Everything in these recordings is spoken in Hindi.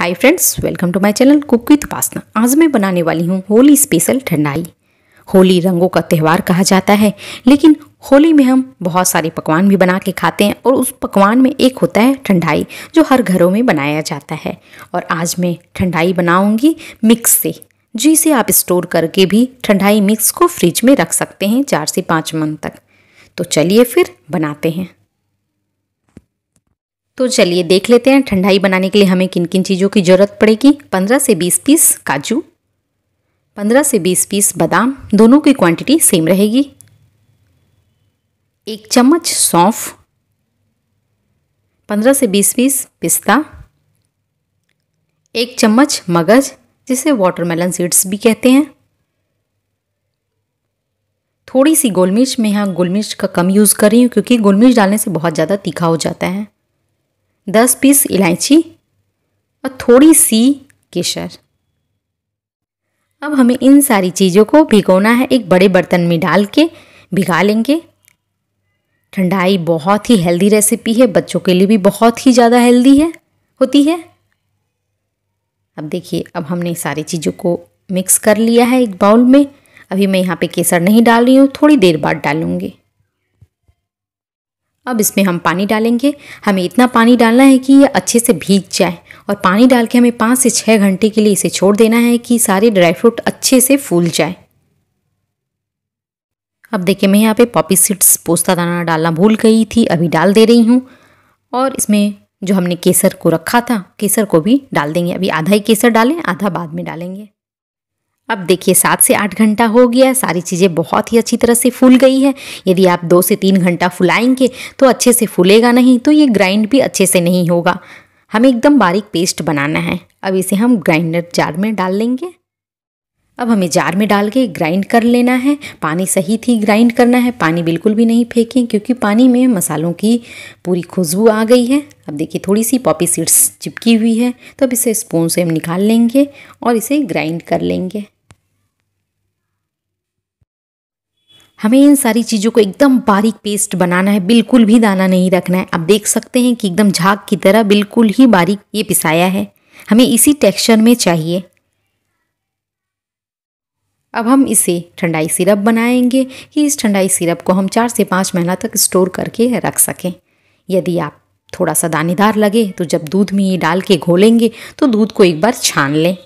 hi friends welcome to my channel cook with Pasna आज मैं बनाने वाली हूँ होली स्पेशल ठंडाई होली रंगों का त्यौहार कहा जाता है लेकिन होली में हम बहुत सारे पकवान भी बना के खाते हैं और उस पकवान में एक होता है ठंडाई जो हर घरों में बनाया जाता है और आज मैं ठंडाई बनाऊँगी मिक्स से जिसे आप स्टोर करके भी ठंडाई मिक्स को फ्रिज में रख सकते हैं चार से पाँच मंथ तक तो चलिए फिर बनाते हैं तो चलिए देख लेते हैं ठंडाई बनाने के लिए हमें किन किन चीज़ों की ज़रूरत पड़ेगी पंद्रह से बीस पीस काजू पंद्रह से बीस पीस बादाम दोनों की क्वांटिटी सेम रहेगी एक चम्मच सौंफ पंद्रह से बीस पीस पिस्ता एक चम्मच मगज जिसे वाटरमेलन सीड्स भी कहते हैं थोड़ी सी गोल मिर्च यहाँ गोल मिर्च का कम यूज़ कर रही हूँ क्योंकि गोल मिर्च डालने से बहुत ज़्यादा तीखा हो जाता है दस पीस इलायची और थोड़ी सी केसर अब हमें इन सारी चीज़ों को भिगोना है एक बड़े बर्तन में डाल के भिगा लेंगे ठंडाई बहुत ही हेल्दी रेसिपी है बच्चों के लिए भी बहुत ही ज़्यादा हेल्दी है होती है अब देखिए अब हमने सारी चीज़ों को मिक्स कर लिया है एक बाउल में अभी मैं यहाँ पे केसर नहीं डाल रही हूँ थोड़ी देर बाद डालूँगी अब इसमें हम पानी डालेंगे हमें इतना पानी डालना है कि ये अच्छे से भीग जाए और पानी डाल के हमें पाँच से छः घंटे के लिए इसे छोड़ देना है कि सारे ड्राई फ्रूट अच्छे से फूल जाए अब देखिए मैं यहाँ पे पॉपी सीड्स पोस्ता दाना डालना भूल गई थी अभी डाल दे रही हूँ और इसमें जो हमने केसर को रखा था केसर को भी डाल देंगे अभी आधा ही केसर डालें आधा बाद में डालेंगे अब देखिए सात से आठ घंटा हो गया सारी चीज़ें बहुत ही अच्छी तरह से फूल गई है यदि आप दो से तीन घंटा फुलाएंगे तो अच्छे से फूलेगा नहीं तो ये ग्राइंड भी अच्छे से नहीं होगा हमें एकदम बारीक पेस्ट बनाना है अब इसे हम ग्राइंडर जार में डाल लेंगे अब हमें जार में डाल के ग्राइंड कर लेना है पानी सही थी ग्राइंड करना है पानी बिल्कुल भी नहीं फेंकें क्योंकि पानी में मसालों की पूरी खुशबू आ गई है अब देखिए थोड़ी सी पॉपी सीड्स चिपकी हुई है तो अब इसे स्पून से हम निकाल लेंगे और इसे ग्राइंड कर लेंगे हमें इन सारी चीज़ों को एकदम बारीक पेस्ट बनाना है बिल्कुल भी दाना नहीं रखना है आप देख सकते हैं कि एकदम झाग की तरह बिल्कुल ही बारीक ये पिसाया है हमें इसी टेक्सचर में चाहिए अब हम इसे ठंडाई सिरप बनाएंगे कि इस ठंडाई सिरप को हम चार से पाँच महीना तक स्टोर करके रख सकें यदि आप थोड़ा सा दानेदार लगे तो जब दूध में ये डाल के घोलेंगे तो दूध को एक बार छान लें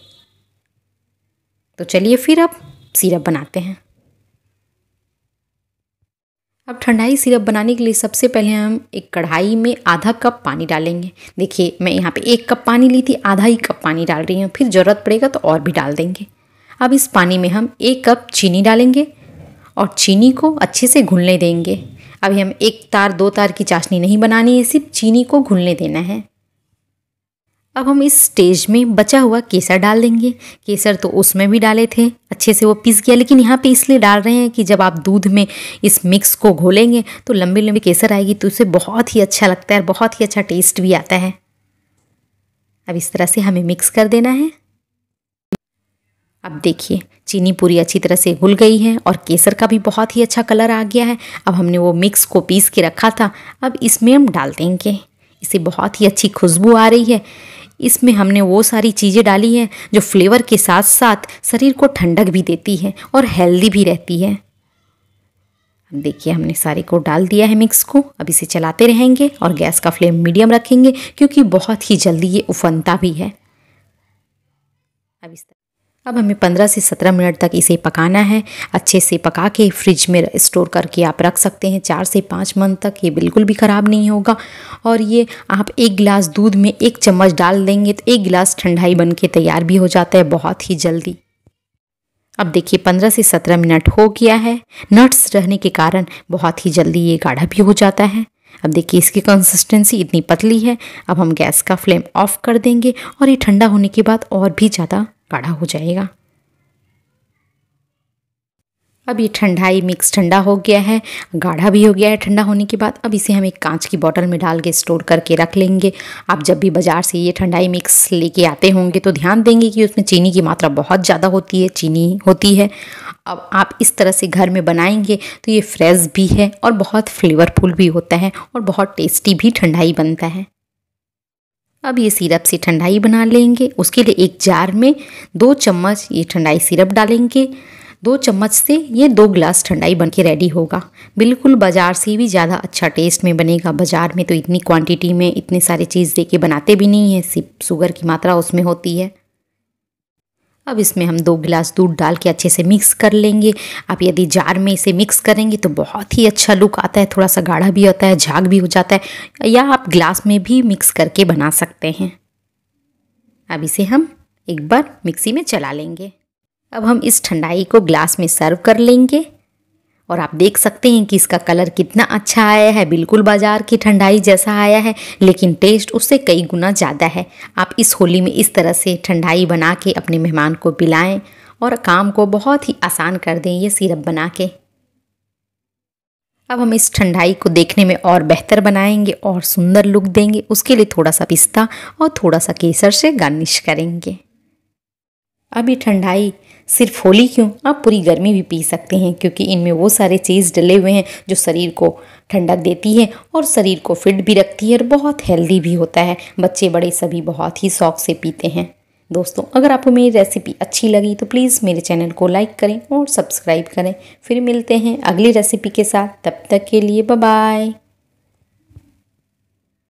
तो चलिए फिर अब सिरप बनाते हैं अब ठंडाई सिरप बनाने के लिए सबसे पहले हम एक कढ़ाई में आधा कप पानी डालेंगे देखिए मैं यहाँ पे एक कप पानी ली थी आधा ही कप पानी डाल रही हूँ फिर ज़रूरत पड़ेगा तो और भी डाल देंगे अब इस पानी में हम एक कप चीनी डालेंगे और चीनी को अच्छे से घुलने देंगे अभी हम एक तार दो तार की चाशनी नहीं बनानी है सिर्फ चीनी को घुलने देना है अब हम इस स्टेज में बचा हुआ केसर डाल देंगे केसर तो उसमें भी डाले थे अच्छे से वो पीस गया लेकिन यहाँ पे इसलिए डाल रहे हैं कि जब आप दूध में इस मिक्स को घोलेंगे तो लंबी लंबी केसर आएगी तो उसे बहुत ही अच्छा लगता है और बहुत ही अच्छा टेस्ट भी आता है अब इस तरह से हमें मिक्स कर देना है अब देखिए चीनी पूरी अच्छी तरह से घुल गई है और केसर का भी बहुत ही अच्छा कलर आ गया है अब हमने वो मिक्स को पीस के रखा था अब इसमें हम डाल देंगे इसे बहुत ही अच्छी खुशबू आ रही है इसमें हमने वो सारी चीज़ें डाली हैं जो फ्लेवर के साथ साथ शरीर को ठंडक भी देती है और हेल्दी भी रहती है अब देखिए हमने सारे को डाल दिया है मिक्स को अब इसे चलाते रहेंगे और गैस का फ्लेम मीडियम रखेंगे क्योंकि बहुत ही जल्दी ये उफनता भी है अब इस तरह अब हमें 15 से 17 मिनट तक इसे पकाना है अच्छे से पका के फ्रिज में स्टोर करके आप रख सकते हैं चार से पाँच मंथ तक ये बिल्कुल भी ख़राब नहीं होगा और ये आप एक गिलास दूध में एक चम्मच डाल देंगे तो एक गिलास ठंडाई बन के तैयार भी हो जाता है बहुत ही जल्दी अब देखिए 15 से 17 मिनट हो गया है नट्स रहने के कारण बहुत ही जल्दी ये गाढ़ा भी हो जाता है अब देखिए इसकी कंसिस्टेंसी इतनी पतली है अब हम गैस का फ्लेम ऑफ कर देंगे और ये ठंडा होने के बाद और भी ज़्यादा गाढ़ा हो जाएगा अब ये ठंडाई मिक्स ठंडा हो गया है गाढ़ा भी हो गया है ठंडा होने के बाद अब इसे हम एक कांच की बोतल में डाल के स्टोर करके रख लेंगे आप जब भी बाज़ार से ये ठंडाई मिक्स लेके आते होंगे तो ध्यान देंगे कि उसमें चीनी की मात्रा बहुत ज़्यादा होती है चीनी होती है अब आप इस तरह से घर में बनाएंगे तो ये फ्रेश भी है और बहुत फ्लेवरफुल भी होता है और बहुत टेस्टी भी ठंडाई बनता है अब ये सिरप से ठंडाई बना लेंगे उसके लिए एक जार में दो चम्मच ये ठंडाई सिरप डालेंगे दो चम्मच से ये दो गिलास ठंडाई बन के रेडी होगा बिल्कुल बाज़ार से भी ज़्यादा अच्छा टेस्ट में बनेगा बाज़ार में तो इतनी क्वांटिटी में इतने सारे चीज़ दे के बनाते भी नहीं है सिर्फ शुगर की मात्रा उसमें होती है अब इसमें हम दो गिलास दूध डाल के अच्छे से मिक्स कर लेंगे आप यदि जार में इसे मिक्स करेंगे तो बहुत ही अच्छा लुक आता है थोड़ा सा गाढ़ा भी होता है झाग भी हो जाता है या आप ग्लास में भी मिक्स करके बना सकते हैं अब इसे हम एक बार मिक्सी में चला लेंगे अब हम इस ठंडाई को ग्लास में सर्व कर लेंगे और आप देख सकते हैं कि इसका कलर कितना अच्छा आया है बिल्कुल बाजार की ठंडाई जैसा आया है लेकिन टेस्ट उससे कई गुना ज़्यादा है आप इस होली में इस तरह से ठंडाई बना के अपने मेहमान को पिलाएं और काम को बहुत ही आसान कर दें ये सिरप बना के अब हम इस ठंडाई को देखने में और बेहतर बनाएंगे और सुंदर लुक देंगे उसके लिए थोड़ा सा पिस्ता और थोड़ा सा केसर से गार्निश करेंगे अब ये ठंडाई सिर्फ होली क्यों आप पूरी गर्मी भी पी सकते हैं क्योंकि इनमें वो सारे चीज़ डले हुए हैं जो शरीर को ठंडक देती है और शरीर को फिट भी रखती है और बहुत हेल्दी भी होता है बच्चे बड़े सभी बहुत ही शौक से पीते हैं दोस्तों अगर आपको मेरी रेसिपी अच्छी लगी तो प्लीज़ मेरे चैनल को लाइक करें और सब्सक्राइब करें फिर मिलते हैं अगली रेसिपी के साथ तब तक के लिए बाय